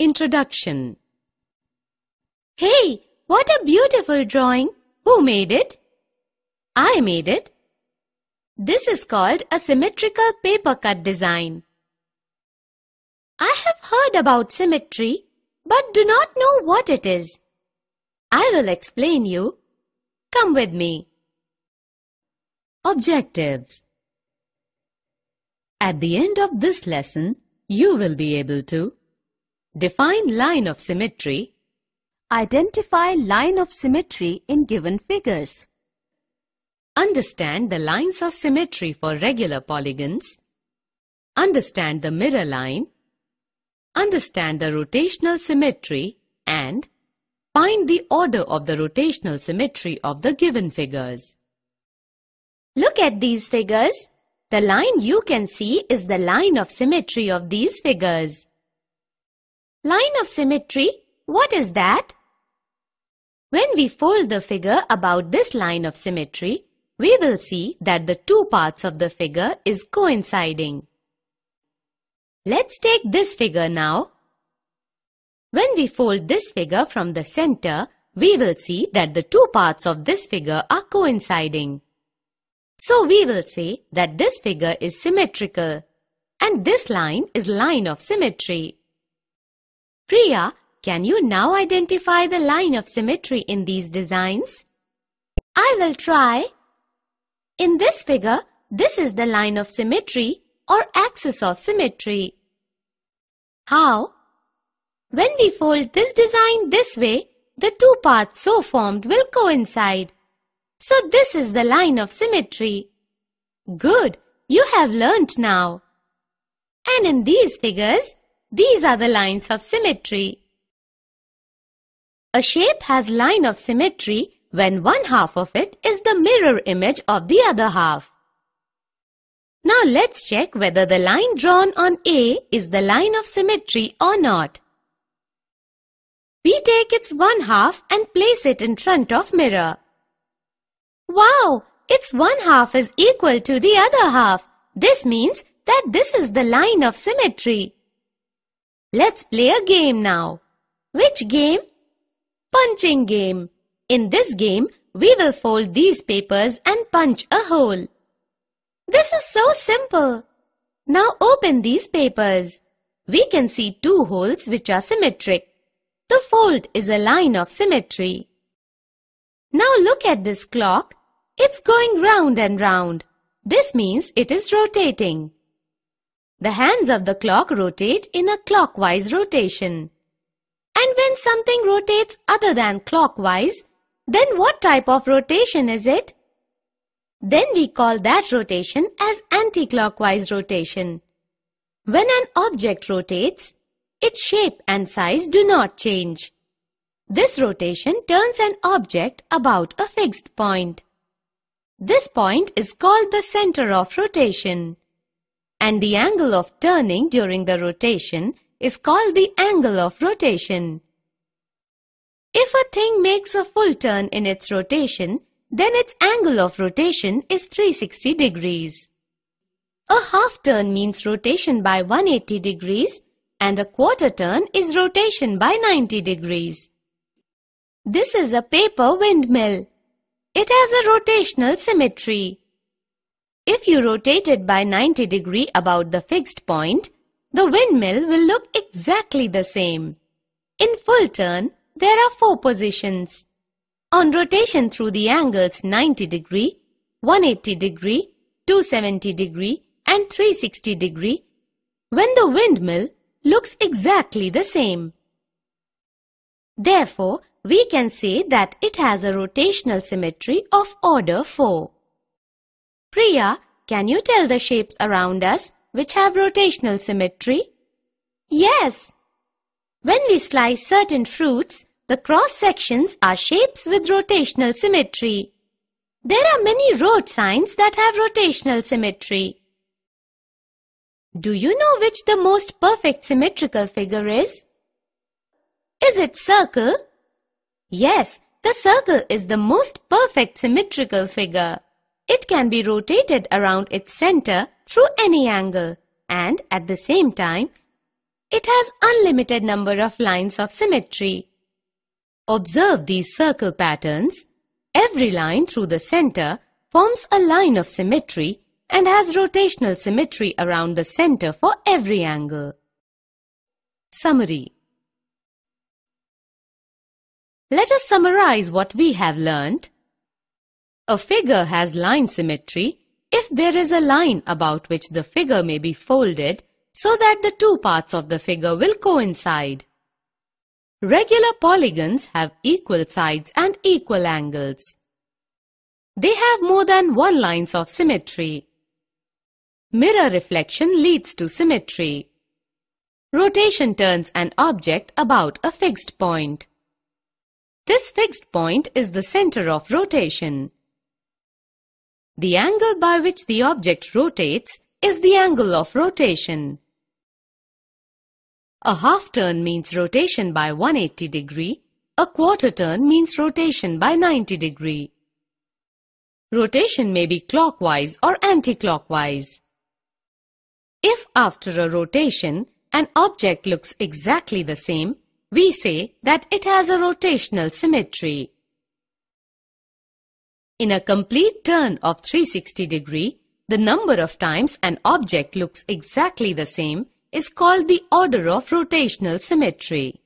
Introduction Hey, what a beautiful drawing! Who made it? I made it. This is called a symmetrical paper cut design. I have heard about symmetry, but do not know what it is. I will explain you. Come with me. Objectives At the end of this lesson, you will be able to Define line of symmetry. Identify line of symmetry in given figures. Understand the lines of symmetry for regular polygons. Understand the mirror line. Understand the rotational symmetry and find the order of the rotational symmetry of the given figures. Look at these figures. The line you can see is the line of symmetry of these figures. Line of symmetry, what is that? When we fold the figure about this line of symmetry, we will see that the two parts of the figure is coinciding. Let's take this figure now. When we fold this figure from the center, we will see that the two parts of this figure are coinciding. So we will say that this figure is symmetrical and this line is line of symmetry. Priya, can you now identify the line of symmetry in these designs? I will try. In this figure, this is the line of symmetry or axis of symmetry. How? When we fold this design this way, the two parts so formed will coincide. So this is the line of symmetry. Good, you have learnt now. And in these figures, these are the lines of symmetry. A shape has line of symmetry when one half of it is the mirror image of the other half. Now let's check whether the line drawn on A is the line of symmetry or not. We take its one half and place it in front of mirror. Wow! Its one half is equal to the other half. This means that this is the line of symmetry. Let's play a game now. Which game? Punching game. In this game, we will fold these papers and punch a hole. This is so simple. Now open these papers. We can see two holes which are symmetric. The fold is a line of symmetry. Now look at this clock. It's going round and round. This means it is rotating. The hands of the clock rotate in a clockwise rotation. And when something rotates other than clockwise, then what type of rotation is it? Then we call that rotation as anti-clockwise rotation. When an object rotates, its shape and size do not change. This rotation turns an object about a fixed point. This point is called the center of rotation and the angle of turning during the rotation is called the angle of rotation. If a thing makes a full turn in its rotation, then its angle of rotation is 360 degrees. A half turn means rotation by 180 degrees and a quarter turn is rotation by 90 degrees. This is a paper windmill. It has a rotational symmetry. If you rotate it by 90 degree about the fixed point, the windmill will look exactly the same. In full turn, there are four positions. On rotation through the angles 90 degree, 180 degree, 270 degree and 360 degree, when the windmill looks exactly the same. Therefore, we can say that it has a rotational symmetry of order 4. Priya, can you tell the shapes around us which have rotational symmetry? Yes. When we slice certain fruits, the cross sections are shapes with rotational symmetry. There are many road signs that have rotational symmetry. Do you know which the most perfect symmetrical figure is? Is it circle? Yes, the circle is the most perfect symmetrical figure. It can be rotated around its center through any angle and at the same time, it has unlimited number of lines of symmetry. Observe these circle patterns. Every line through the center forms a line of symmetry and has rotational symmetry around the center for every angle. Summary Let us summarize what we have learnt. A figure has line symmetry if there is a line about which the figure may be folded so that the two parts of the figure will coincide. Regular polygons have equal sides and equal angles. They have more than one lines of symmetry. Mirror reflection leads to symmetry. Rotation turns an object about a fixed point. This fixed point is the center of rotation. The angle by which the object rotates is the angle of rotation. A half turn means rotation by 180 degree. A quarter turn means rotation by 90 degree. Rotation may be clockwise or anti-clockwise. If after a rotation, an object looks exactly the same, we say that it has a rotational symmetry. In a complete turn of 360 degree, the number of times an object looks exactly the same is called the order of rotational symmetry.